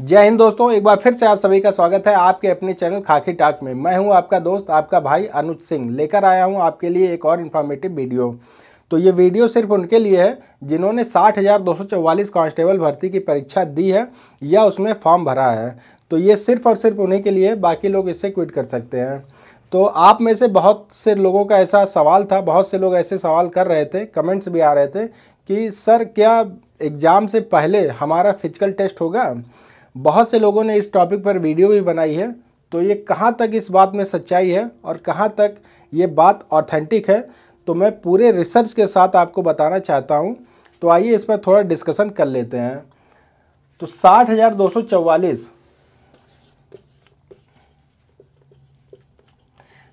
जय हिंद दोस्तों एक बार फिर से आप सभी का स्वागत है आपके अपने चैनल खाकी टाक में मैं हूं आपका दोस्त आपका भाई अनुज सिंह लेकर आया हूं आपके लिए एक और इन्फॉर्मेटिव वीडियो तो ये वीडियो सिर्फ उनके लिए है जिन्होंने साठ हज़ार दो सौ कांस्टेबल भर्ती की परीक्षा दी है या उसमें फॉर्म भरा है तो ये सिर्फ और सिर्फ उन्हीं के लिए बाकी लोग इससे क्विट कर सकते हैं तो आप में से बहुत से लोगों का ऐसा सवाल था बहुत से लोग ऐसे सवाल कर रहे थे कमेंट्स भी आ रहे थे कि सर क्या एग्ज़ाम से पहले हमारा फिजिकल टेस्ट होगा बहुत से लोगों ने इस टॉपिक पर वीडियो भी बनाई है तो ये कहाँ तक इस बात में सच्चाई है और कहाँ तक ये बात ऑथेंटिक है तो मैं पूरे रिसर्च के साथ आपको बताना चाहता हूँ तो आइए इस पर थोड़ा डिस्कशन कर लेते हैं तो साठ हज़ार दो सौ चवालीस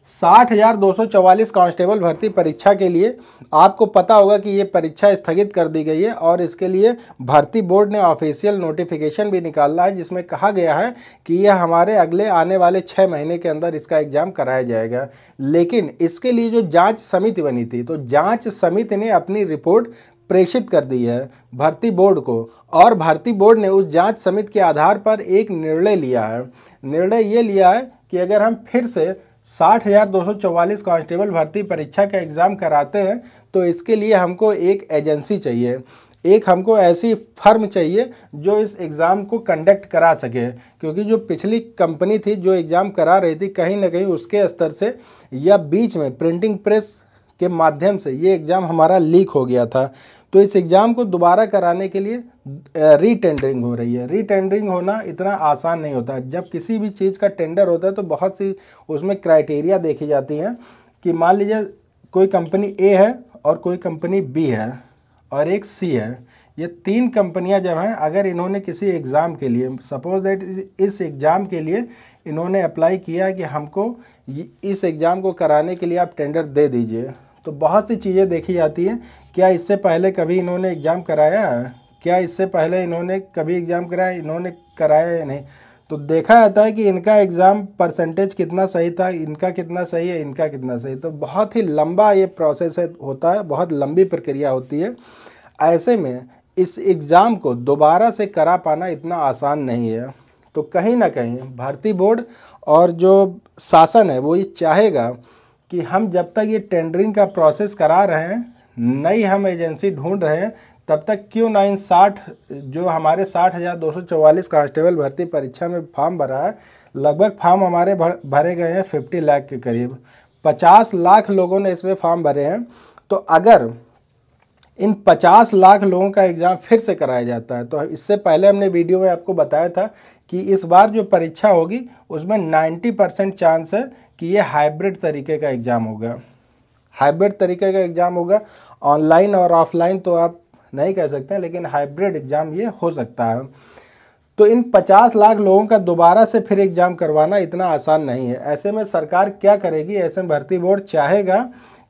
साठ हज़ार दो सौ चवालीस कांस्टेबल भर्ती परीक्षा के लिए आपको पता होगा कि ये परीक्षा स्थगित कर दी गई है और इसके लिए भर्ती बोर्ड ने ऑफिशियल नोटिफिकेशन भी निकाला है जिसमें कहा गया है कि यह हमारे अगले आने वाले छः महीने के अंदर इसका एग्ज़ाम कराया जाएगा लेकिन इसके लिए जो जाँच समिति बनी थी तो जाँच समिति ने अपनी रिपोर्ट प्रेषित कर दी है भर्ती बोर्ड को और भर्ती बोर्ड ने उस जांच समिति के आधार पर एक निर्णय लिया है निर्णय ये लिया है कि अगर हम फिर से साठ हज़ार दो सौ चौवालीस कांस्टेबल भर्ती परीक्षा का एग्ज़ाम कराते हैं तो इसके लिए हमको एक एजेंसी चाहिए एक हमको ऐसी फर्म चाहिए जो इस एग्ज़ाम को कंडक्ट करा सके क्योंकि जो पिछली कंपनी थी जो एग्ज़ाम करा रही थी कहीं ना कहीं उसके स्तर से या बीच में प्रिंटिंग प्रेस के माध्यम से ये एग्ज़ाम हमारा लीक हो गया था तो इस एग्ज़ाम को दोबारा कराने के लिए रीटेंडरिंग हो रही है रीटेंडरिंग होना इतना आसान नहीं होता जब किसी भी चीज़ का टेंडर होता है तो बहुत सी उसमें क्राइटेरिया देखी जाती हैं कि मान लीजिए कोई कंपनी ए है और कोई कंपनी बी है और एक सी है ये तीन कंपनियां जब हैं अगर इन्होंने किसी एग्ज़ाम के लिए सपोज दैट इस एग्ज़ाम के लिए इन्होंने अप्लाई किया कि हमको इस एग्ज़ाम को कराने के लिए आप टेंडर दे दीजिए तो बहुत सी चीज़ें देखी जाती हैं क्या इससे पहले कभी इन्होंने एग्ज़ाम कराया क्या इससे पहले इन्होंने कभी एग्ज़ाम कराया इन्होंने कराया या नहीं तो देखा जाता है कि इनका एग्ज़ाम परसेंटेज कितना सही था इनका कितना सही है इनका कितना सही तो बहुत ही लंबा ये प्रोसेस है, होता है बहुत लंबी प्रक्रिया होती है ऐसे में इस एग्ज़ाम को दोबारा से करा पाना इतना आसान नहीं है तो कहीं ना कहीं भारतीय बोर्ड और जो शासन है वो ये चाहेगा कि हम जब तक ये टेंडरिंग का प्रोसेस करा रहे हैं नई हम एजेंसी ढूंढ रहे हैं तब तक क्यों ना इन साठ जो हमारे साठ हज़ार दो सौ चौवालीस कांस्टेबल भर्ती परीक्षा में फॉर्म भरा है लगभग फॉर्म हमारे भर, भरे गए हैं फिफ्टी लाख के करीब पचास लाख लोगों ने इसमें फॉर्म भरे हैं तो अगर इन 50 लाख लोगों का एग्ज़ाम फिर से कराया जाता है तो इससे पहले हमने वीडियो में आपको बताया था कि इस बार जो परीक्षा होगी उसमें 90 परसेंट चांस है कि ये हाइब्रिड तरीके का एग्ज़ाम होगा हाइब्रिड तरीके का एग्ज़ाम होगा ऑनलाइन और ऑफलाइन तो आप नहीं कह सकते हैं लेकिन हाइब्रिड एग्ज़ाम ये हो सकता है तो इन 50 लाख लोगों का दोबारा से फिर एग्ज़ाम करवाना इतना आसान नहीं है ऐसे में सरकार क्या करेगी ऐसे में भर्ती बोर्ड चाहेगा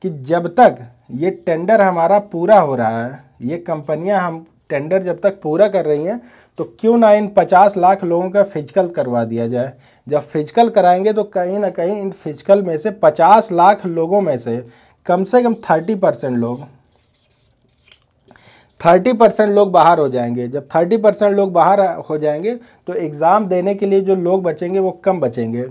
कि जब तक ये टेंडर हमारा पूरा हो रहा है ये कंपनियां हम टेंडर जब तक पूरा कर रही हैं तो क्यों ना इन पचास लाख लोगों का फिजिकल करवा दिया जाए जब फिजिकल कराएंगे तो कहीं ना कहीं इन फिजिकल में से पचास लाख लोगों में से कम से कम थर्टी परसेंट लोग थर्टी परसेंट लोग बाहर हो जाएंगे जब थर्टी परसेंट लोग बाहर हो जाएंगे तो एग्ज़ाम देने के लिए जो लोग बचेंगे वो कम बचेंगे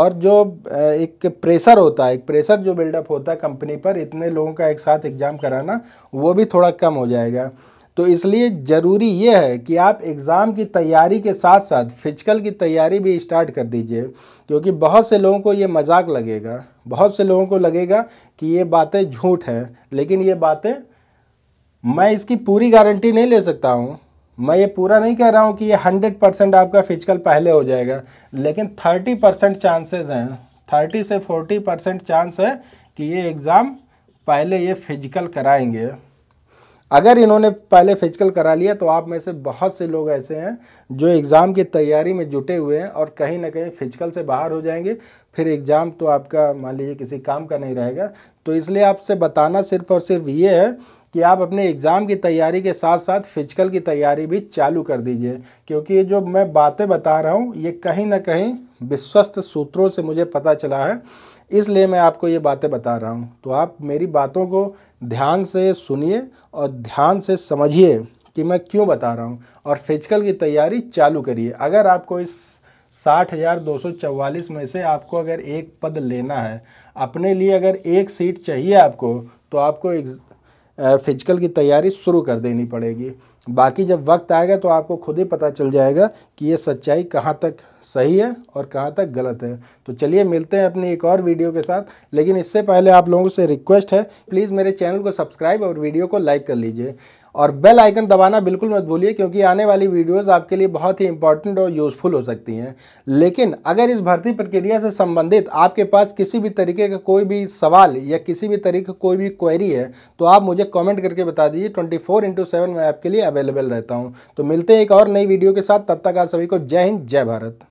और जो एक प्रेशर होता है एक प्रेशर जो बिल्डअप होता है कंपनी पर इतने लोगों का एक साथ एग्ज़ाम कराना वो भी थोड़ा कम हो जाएगा तो इसलिए ज़रूरी ये है कि आप एग्ज़ाम की तैयारी के साथ साथ फिजिकल की तैयारी भी स्टार्ट कर दीजिए क्योंकि बहुत से लोगों को ये मजाक लगेगा बहुत से लोगों को लगेगा कि ये बातें झूठ हैं लेकिन ये बातें मैं इसकी पूरी गारंटी नहीं ले सकता हूँ मैं ये पूरा नहीं कह रहा हूँ कि ये हंड्रेड परसेंट आपका फिजिकल पहले हो जाएगा लेकिन थर्टी परसेंट चांसेज हैं थर्टी से फोर्टी परसेंट चांस है कि ये एग्ज़ाम पहले ये फिजिकल कराएंगे अगर इन्होंने पहले फिजिकल करा लिया तो आप में से बहुत से लोग ऐसे हैं जो एग्ज़ाम की तैयारी में जुटे हुए हैं और कहीं ना कहीं फिजिकल से बाहर हो जाएंगे फिर एग्ज़ाम तो आपका मान लीजिए किसी काम का नहीं रहेगा तो इसलिए आपसे बताना सिर्फ और सिर्फ ये है कि आप अपने एग्ज़ाम की तैयारी के साथ साथ फिजिकल की तैयारी भी चालू कर दीजिए क्योंकि ये जो मैं बातें बता रहा हूँ ये कहीं ना कहीं विश्वस्त सूत्रों से मुझे पता चला है इसलिए मैं आपको ये बातें बता रहा हूँ तो आप मेरी बातों को ध्यान से सुनिए और ध्यान से समझिए कि मैं क्यों बता रहा हूँ और फिजिकल की तैयारी चालू करिए अगर आपको इस साठ हज़ार दो सौ चवालीस में से आपको अगर एक पद लेना है अपने लिए अगर एक सीट चाहिए आपको तो आपको फिजिकल की तैयारी शुरू कर देनी पड़ेगी बाकी जब वक्त आएगा तो आपको खुद ही पता चल जाएगा कि ये सच्चाई कहाँ तक सही है और कहाँ तक गलत है तो चलिए मिलते हैं अपनी एक और वीडियो के साथ लेकिन इससे पहले आप लोगों से रिक्वेस्ट है प्लीज़ मेरे चैनल को सब्सक्राइब और वीडियो को लाइक कर लीजिए और बेल आइकन दबाना बिल्कुल मत भूलिए क्योंकि आने वाली वीडियोस आपके लिए बहुत ही इंपॉर्टेंट और यूज़फुल हो सकती हैं लेकिन अगर इस भर्ती प्रक्रिया से संबंधित आपके पास किसी भी तरीके का कोई भी सवाल या किसी भी तरीके का कोई भी क्वेरी है तो आप मुझे कॉमेंट करके बता दीजिए ट्वेंटी फोर इंटू मैं आपके लिए अवेलेबल रहता हूँ तो मिलते हैं एक और नई वीडियो के साथ तब तक आप सभी को जय हिंद जय भारत